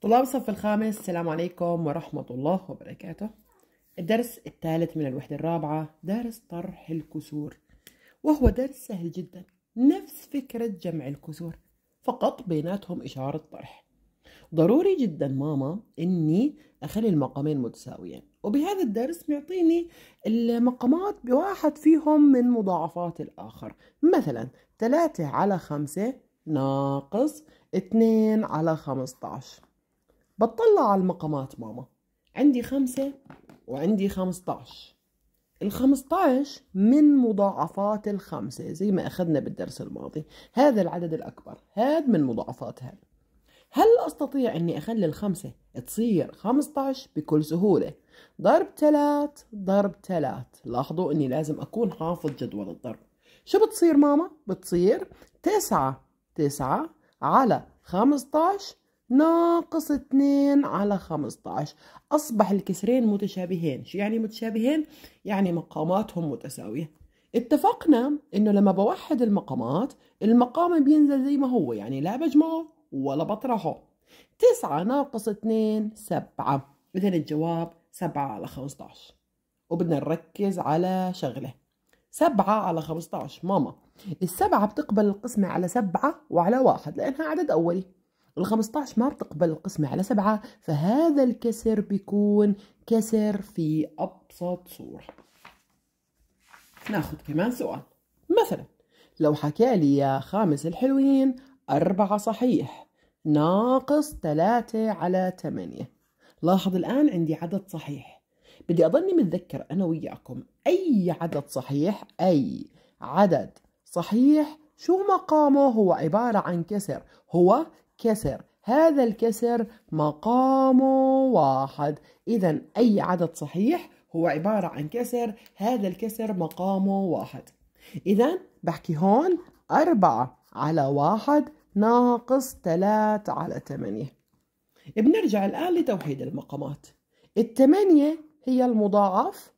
طلاب الصف الخامس السلام عليكم ورحمة الله وبركاته الدرس الثالث من الوحدة الرابعة درس طرح الكسور وهو درس سهل جدا نفس فكرة جمع الكسور فقط بيناتهم إشارة طرح ضروري جدا ماما إني أخلي المقامين متساويين وبهذا الدرس معطيني المقامات بواحد فيهم من مضاعفات الآخر مثلا 3 على 5 ناقص 2 على 15 بطلع على المقامات ماما عندي خمسة وعندي خمستاش الخمستاش من مضاعفات الخمسة زي ما أخذنا بالدرس الماضي هذا العدد الأكبر هاد من مضاعفاتها هل أستطيع أني أخلي الخمسة تصير 15 بكل سهولة؟ ضرب ثلاث ضرب ثلاث لاحظوا أني لازم أكون حافظ جدول الضرب شو بتصير ماما؟ بتصير تسعة تسعة على 15 ناقص 2 على 15 أصبح الكسرين متشابهين شو يعني متشابهين؟ يعني مقاماتهم متساوية اتفقنا إنه لما بوحد المقامات المقام بينزل زي ما هو يعني لا بجمعه ولا بطرحه 9 ناقص 2 7 إذا الجواب 7 على 15 وبدنا نركز على شغلة 7 على 15 ماما السبعة بتقبل القسمة على سبعة وعلى واحد لأنها عدد أولي ال 15 ما بتقبل القسمة على سبعة فهذا الكسر بيكون كسر في أبسط صورة ناخد كمان سؤال مثلا لو حكى لي يا خامس الحلوين أربعة صحيح ناقص ثلاثة على ثمانية لاحظ الآن عندي عدد صحيح بدي أضلني متذكر أنا وياكم أي عدد صحيح أي عدد صحيح شو مقامه هو عبارة عن كسر هو كسر هذا الكسر مقامه واحد إذا أي عدد صحيح هو عبارة عن كسر هذا الكسر مقامه واحد إذا بحكي هون أربعة على واحد ناقص ثلاث على ثمانية بنرجع الآن لتوحيد المقامات الثمانية هي المضاعف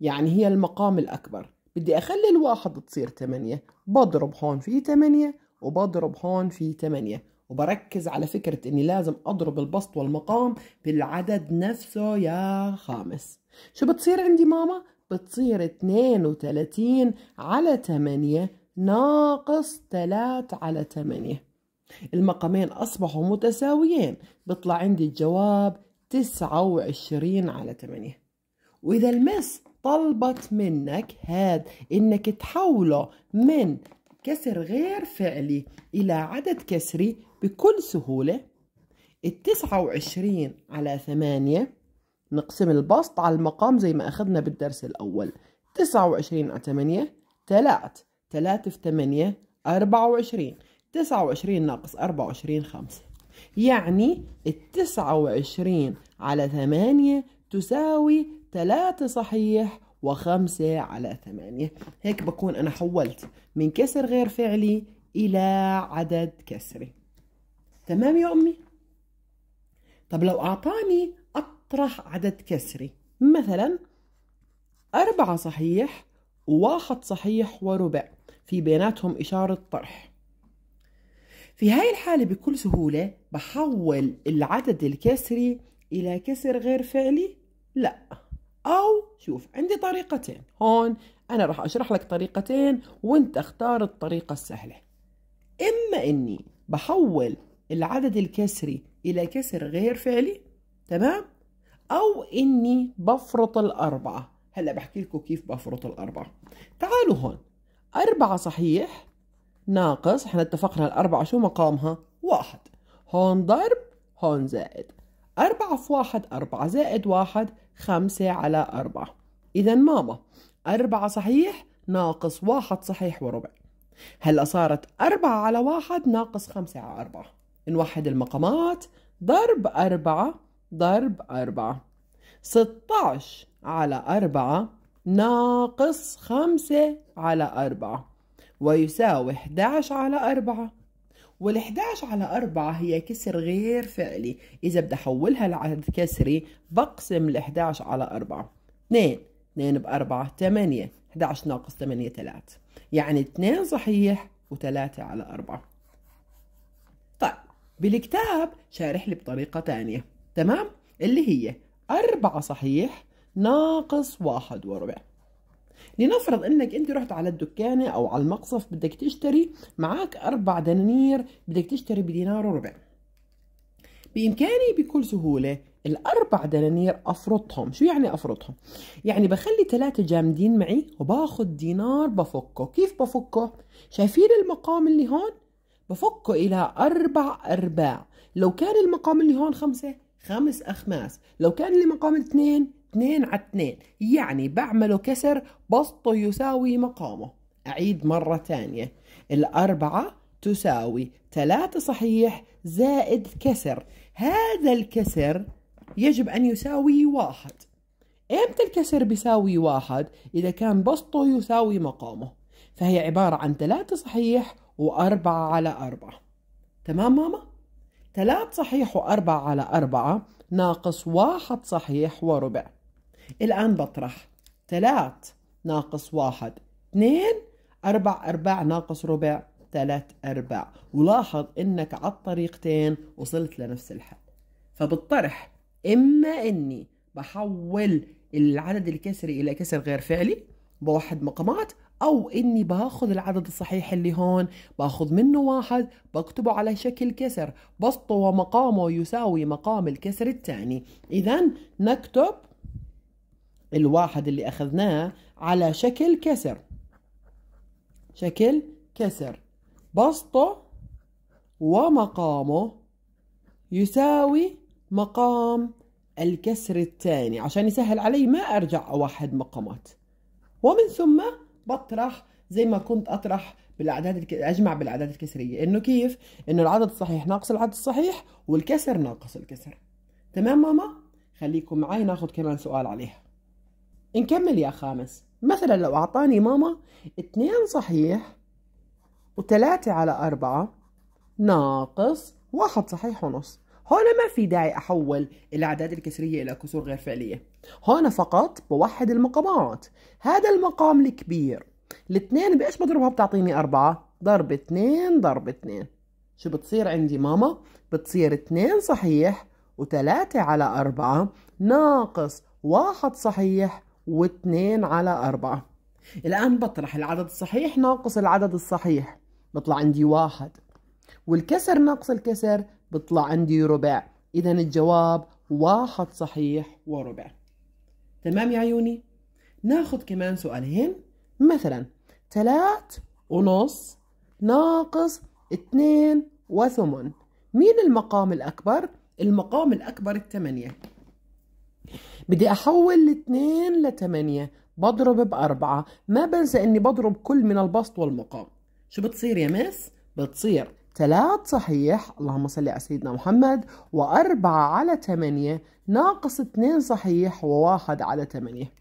يعني هي المقام الأكبر بدي أخلي الواحد تصير ثمانية بضرب هون في ثمانية وبضرب هون في ثمانية وبركز على فكرة اني لازم اضرب البسط والمقام بالعدد نفسه يا خامس شو بتصير عندي ماما؟ بتصير 32 على 8 ناقص 3 على 8 المقامين أصبحوا متساويين بطلع عندي الجواب 29 على 8 وإذا المس طلبت منك هاد إنك تحوله من كسر غير فعلي إلى عدد كسري بكل سهولة التسعة وعشرين على ثمانية نقسم البسط على المقام زي ما أخذنا بالدرس الأول تسعة وعشرين على ثمانية تلات تلات في ثمانية أربعة وعشرين تسعة وعشرين ناقص أربعة وعشرين خمسة يعني التسعة وعشرين على ثمانية تساوي ثلاثة صحيح وخمسة على ثمانية هيك بكون أنا حولت من كسر غير فعلي إلى عدد كسري تمام يا أمي؟ طب لو أعطاني أطرح عدد كسري مثلا أربعة صحيح وواحد صحيح وربع في بيناتهم إشارة طرح في هاي الحالة بكل سهولة بحول العدد الكسري إلى كسر غير فعلي؟ لأ أو شوف عندي طريقتين هون أنا راح أشرح لك طريقتين وأنت اختار الطريقة السهلة إما إني بحول العدد الكسري إلى كسر غير فعلي تمام أو إني بفرط الأربعة هلأ بحكي لكم كيف بفرط الأربعة تعالوا هون أربعة صحيح ناقص احنا اتفقنا الأربعة شو مقامها واحد هون ضرب هون زائد أربعة في واحد أربعة زائد واحد خمسة على أربعة إذا ماما أربعة صحيح ناقص واحد صحيح وربع هلأ صارت أربعة على واحد ناقص خمسة على أربعة نوحد المقامات ضرب أربعة ضرب أربعة ستاش على أربعة ناقص خمسة على أربعة ويساوي 11 على أربعة وال11 على 4 هي كسر غير فعلي إذا بدي أحولها لعدد كسري بقسم ال11 على 4 2 2 ب 4 8 11 ناقص 8 3 يعني 2 صحيح و3 على 4 طيب بالكتاب شارح لي بطريقة ثانيه تمام اللي هي 4 صحيح ناقص 1 وربع لنفرض انك انت رحت على الدكانه او على المقصف بدك تشتري معك اربع دنانير بدك تشتري بدينار وربع بامكاني بكل سهوله الاربع دنانير افرطهم شو يعني افرطهم يعني بخلي ثلاثه جامدين معي وباخذ دينار بفكه كيف بفكه شايفين المقام اللي هون بفكه الى اربع ارباع لو كان المقام اللي هون خمسه خمس اخماس لو كان المقام اثنين 2 على 2 يعني بعمله كسر بسطه يساوي مقامه أعيد مرة ثانية الأربعة تساوي 3 صحيح زائد كسر هذا الكسر يجب أن يساوي واحد إمتى الكسر بيساوي واحد إذا كان بسطه يساوي مقامه فهي عبارة عن 3 صحيح و4 على 4 تمام ماما؟ 3 صحيح و4 على 4 ناقص 1 صحيح وربع الآن بطرح ثلاث ناقص واحد اثنين أربع أرباع ناقص ربع ثلاث أرباع ولاحظ إنك على الطريقتين وصلت لنفس الحل فبالطرح إما إني بحول العدد الكسري إلى كسر غير فعلي بوحد مقامات أو إني باخذ العدد الصحيح اللي هون باخذ منه واحد بكتبه على شكل كسر بسطه ومقامه يساوي مقام الكسر الثاني إذا نكتب الواحد اللي أخذناه على شكل كسر شكل كسر بسطه ومقامه يساوي مقام الكسر الثاني عشان يسهل علي ما أرجع أوحد مقامات ومن ثم بطرح زي ما كنت أطرح بالأعداد الك... أجمع بالأعداد الكسرية إنه كيف إنه العدد الصحيح ناقص العدد الصحيح والكسر ناقص الكسر تمام ماما خليكم معي ناخد كمان سؤال عليها نكمل يا خامس مثلا لو أعطاني ماما اثنين صحيح وثلاثة على أربعة ناقص واحد صحيح ونص هون ما في داعي أحول الأعداد الكسرية إلى كسور غير فعلية هون فقط بوحد المقامات هذا المقام الكبير الاثنين بإيش بضربها بتعطيني أربعة ضرب اثنين ضرب اثنين شو بتصير عندي ماما بتصير اثنين صحيح وثلاثة على أربعة ناقص واحد صحيح واتنين على أربعة الآن بطرح العدد الصحيح ناقص العدد الصحيح بطلع عندي واحد والكسر ناقص الكسر بطلع عندي ربع إذا الجواب واحد صحيح وربع تمام يا عيوني ناخذ كمان سؤالين مثلا تلات ونص ناقص اتنين وثمن مين المقام الأكبر؟ المقام الأكبر الثمانية بدي احول الاثنين لتمانية بضرب بأربعة ما بنسى اني بضرب كل من البسط والمقام شو بتصير يا مس؟ بتصير ثلاث صحيح اللهم صل على سيدنا محمد وأربعة على تمانية ناقص اتنين صحيح وواحد على تمانية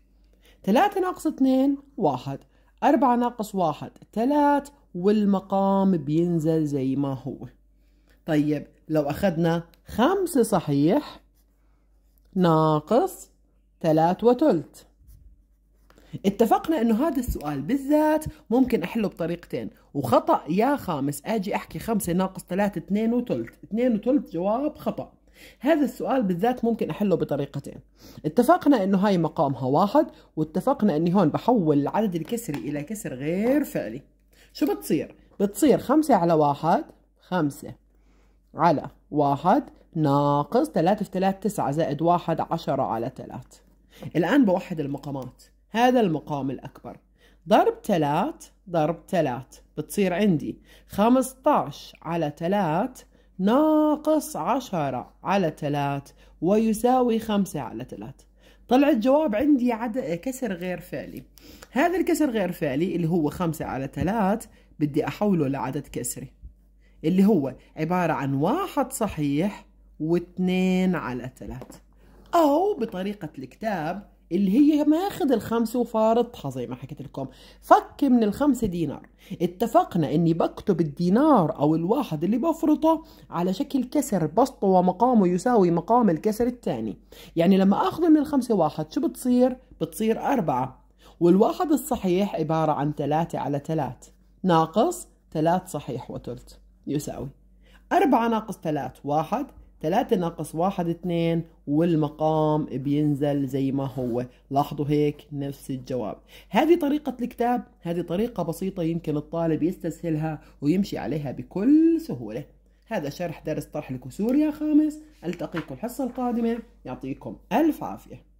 ثلاثة ناقص اتنين واحد أربعة ناقص واحد ثلاث والمقام بينزل زي ما هو طيب لو أخذنا خمسة صحيح ناقص ثلاث وتلت اتفقنا انه هذا السؤال بالذات ممكن احله بطريقتين وخطأ يا خامس اجي احكي خمسة ناقص ثلاثة اثنين وتلت اثنين وتلت جواب خطأ هذا السؤال بالذات ممكن احله بطريقتين اتفقنا انه هاي مقامها واحد واتفقنا اني هون بحول العدد الكسري الى كسر غير فعلي شو بتصير بتصير خمسة على واحد خمسة على واحد ناقص ثلاثة في ثلاثة تسعة زائد واحد عشرة على ثلاثة الآن بوحد المقامات هذا المقام الأكبر ضرب 3 ضرب 3 بتصير عندي 15 على 3 ناقص 10 على 3 ويساوي 5 على 3 طلع الجواب عندي عد... كسر غير فعلي هذا الكسر غير فعلي اللي هو 5 على 3 بدي أحوله لعدد كسري اللي هو عبارة عن واحد صحيح واثنين على ثلاثة أو بطريقة الكتاب اللي هي ماخذ الخمسة وفارطها زي ما حكيت لكم فك من الخمسة دينار اتفقنا اني بكتب الدينار او الواحد اللي بفرطه على شكل كسر بسطه ومقامه يساوي مقام الكسر الثاني يعني لما اخذ من الخمسة واحد شو بتصير؟ بتصير أربعة والواحد الصحيح عبارة عن ثلاثة على ثلاث ناقص ثلاث صحيح وثلث يساوي أربعة ناقص ثلاث واحد 3 ناقص 1 2 والمقام بينزل زي ما هو لاحظوا هيك نفس الجواب هذه طريقة الكتاب هذه طريقة بسيطة يمكن الطالب يستسهلها ويمشي عليها بكل سهولة هذا شرح درس طرح الكسور يا خامس ألتقيكم الحصة القادمة يعطيكم ألف عافية